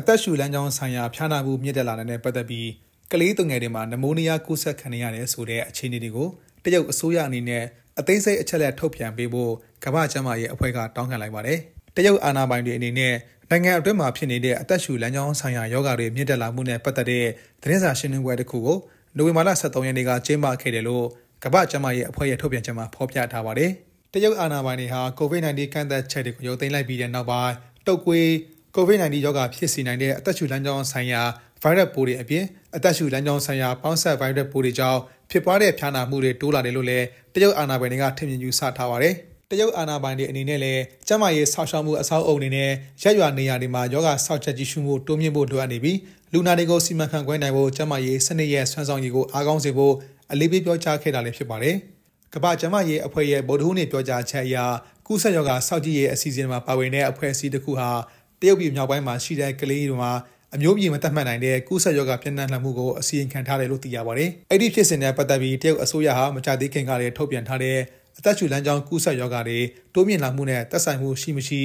အသက်ရှူလမ်းကြောင်းဆိုင်ရာဖျားနာမှုမြင့်တက်လာတဲ့ပတ်သက်ပြီးကလေးသူငယ်တွေမှာနမိုးနီးယားကူးစက်ခံရတယ်ဆိုတဲ့အခြေအနေတွေကိုတရုတ်အစိုးရအနေနဲ့အသိစိတ်အချက်လက်ထုတ်ပြန်ပေးဖို့ကမ္ဘာ့ကျန်းမာရေးအဖွဲ့ကတောင်းခံလိုက်ပါတယ်။တရုတ်အာဏာပိုင်တွေအနေနဲ့နိုင်ငံအတွင်းမှာဖြစ်နေတဲ့အသက်ရှူလမ်းကြောင်းဆိုင်ရာရောဂါတွေမြင့်တက်လာမှုနဲ့ပတ်သက်တဲ့သတင်းစာရှင်းလင်းပွဲတစ်ခုကိုနိုဝင်ဘာလ23ရက်နေ့ကကျင်းပခဲ့တယ်လို့ကမ္ဘာ့ကျန်းမာရေးအဖွဲ့ရဲ့ထုတ်ပြန်ချက်မှာဖော်ပြထားပါတယ်။တရုတ်အာဏာပိုင်တွေဟာ COVID-19 ကန့်သတ်ချက်တွေကိုရုပ်သိမ်းလိုက်ပြီးတဲ့နောက်ပိုင်းတုတ်ကွေး COVID-19 ရောဂါဖြစ်စေနိုင်တဲ့အသက်ရှူလမ်းကြောင်းဆိုင်ရာ virus ပိုးတွေအပြင်အသက်ရှူလမ်းကြောင်းဆိုင်ရာပေါင်းဆက် virus ပိုးတွေကြောင့်ဖြစ်ပွားတဲ့ဖျားနာမှုတွေတိုးလာတယ်လို့လည်းတရုတ်အာဏာပိုင်တွေကထင်မြင်ယူဆထားပါတယ်။တရုတ်အာဏာပိုင်တွေအနေနဲ့လည်းကျန်းမာရေးဆောက်ရှောက်မှုအဆောက်အုံတွေနဲ့ရက်ရွာနေရာတွေမှာယောဂဆောက်ချက်ကြီးရှုမှုတိုးမြင့်ဖို့လိုအပ်နေပြီးလူနာတွေကိုစီမံခန့်ခွဲနိုင်ဖို့ကျန်းမာရေးစနစ်ရဲ့ဆွမ်းဆောင်ရည်ကိုအားကောင်းစေဖို့အလေးပေးပြောကြားခဲ့တာလည်းဖြစ်ပါတယ်။ကမ္ဘာ့ကျန်းမာရေးအဖွဲ့ရဲ့ဗုဒ္ဓဟူးနေ့ပြောကြားချက်အရကုသရောဂါစောင့်ကြည့်ရေးအစီအစဉ်မှာပါဝင်တဲ့အဖွဲ့အစည်းတစ်ခုဟာတရုတ်ပြည်မြောက်ပိုင်းမှာရှိတဲ့ကလေးတွေမှာအမျိုးပြည်မတတ်မှတ်နိုင်တဲ့ကုသရောဂါပြန့်နှံ့မှုကိုအစီရင်ခံထားတယ်လို့သိရပါတယ်။အဲ့ဒီဖြစ်စဉ်နဲ့ပတ်သက်ပြီးတရုတ်အစိုးရဟာမကြသေးခင်ကတည်းထုတ်ပြန်ထားတဲ့အသက်ရှူလမ်းကြောင်းကုသရောဂါတွေတိုးမြင့်လာမှုနဲ့သက်ဆိုင်မှုရှိမရှိ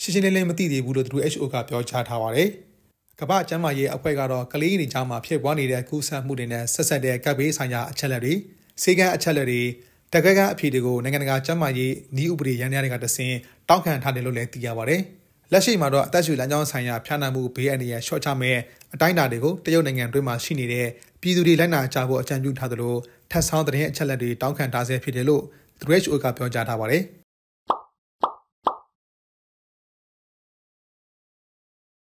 ရှင်းရှင်းလင်းလင်းမသိသေးဘူးလို့ WHO ကပြောကြားထားပါတယ်။ကမ္ဘာ့ကျန်းမာရေးအဖွဲ့ကတော့ကလေးတွေကြားမှာဖြစ်ပွားနေတဲ့ကုသမှုတွေနဲ့ဆက်ဆက်တဲ့ကပ်ဘေးဆိုင်ရာအချက်အလက်တွေ၊ဆေးကန်းအချက်အလက်တွေတကယ်ကအဖြေတွေကိုနိုင်ငံတကာကျန်းမာရေးနည်းဥပဒေရန်ရာတွေကတဆင့်တောင်းခံထားတယ်လို့လည်းသိရပါတယ်။လက်ရှိမှာတော့အသက်ရှူလမ်းကြောင်းဆိုင်ရာဖျားနာမှုဘေးအန္တရာယ်ရှော့ချမဲ့အတိုင်းအတာတွေကိုတရုတ်နိုင်ငံတွင်းမှာရှိနေတဲ့ပြည်သူတွေလိုက်နာကြဖို့အကြံပြုထားသလိုထပ်ဆောင်းသတင်းအချက်အလက်တွေတောင်းခံထားဆဲဖြစ်တယ်လို့ WHO ကပြောကြားထားပါတယ်။